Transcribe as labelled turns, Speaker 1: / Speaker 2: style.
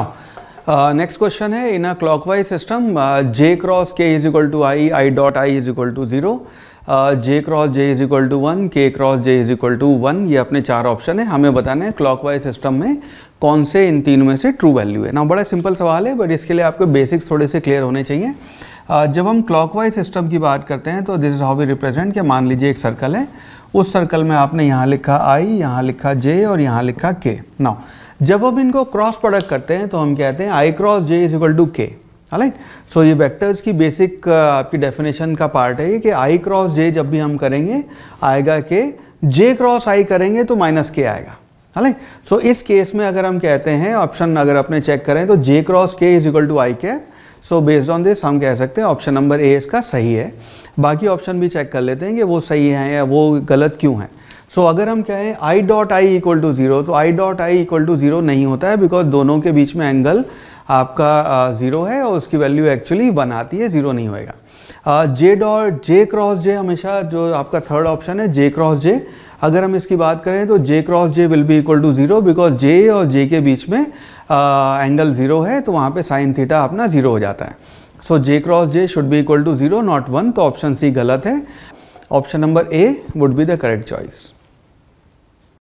Speaker 1: Next हाँ। Question है in a clockwise system J cross के is equal to I I dot I is equal to zero J cross J is equal to one K cross J is equal to one ये अपने चार option है हमें बताना है clockwise system में कौन से इन तीनों में से ट्रू वैल्यू है ना बड़ा सिंपल सवाल है बट इसके लिए आपको बेसिक्स थोड़े से क्लियर होने चाहिए uh, जब हम क्लॉकवाइज सिस्टम की बात करते हैं तो this is how we represent कि मान लीजिए एक सर्कल है उस सर्कल में आपने यहाँ लिखा आई यहाँ लिखा जे और यहाँ लिखा के नाउ जब हम इनको क्रॉस प्रोडक्ट करते हैं तो हम कहते हैं i cross J is equal to k right so ये वेक्टर्स की बेसिक uh, आपकी डेफिनेशन का पार्ट है कि आई क्रॉस जे जब भी हम करेंगे आएगा के जे क्रॉस आई करेंगे तो माइनस के आएगा राइट सो so, इस केस में अगर हम कहते हैं ऑप्शन अगर अपने चेक करें तो जे क्रॉस के is equal to i cap so based on this हम कह सकते हैं ऑप्शन नंबर ए इसका सही है बाकी ऑप्शन भी चेक कर लेते हैं कि वो सही हैं या वो गलत क्यों हैं सो so, अगर हम क्या है i dot i equal to zero तो i dot i equal to zero नहीं होता है बिकॉज दोनों के बीच में एंगल आपका ज़ीरो है और उसकी वैल्यू एक्चुअली वन आती है ज़ीरो नहीं होएगा जे डॉट जे क्रॉस जे हमेशा जो आपका थर्ड ऑप्शन है जे क्रॉस जे अगर हम इसकी बात करें तो j cross j will be equal to zero because j और जे के बीच में आ, एंगल ज़ीरो है तो वहाँ पे साइन थीटा अपना ज़ीरो हो जाता है so j cross j should be equal to zero not one तो ऑप्शन सी गलत है option number A would be the correct choice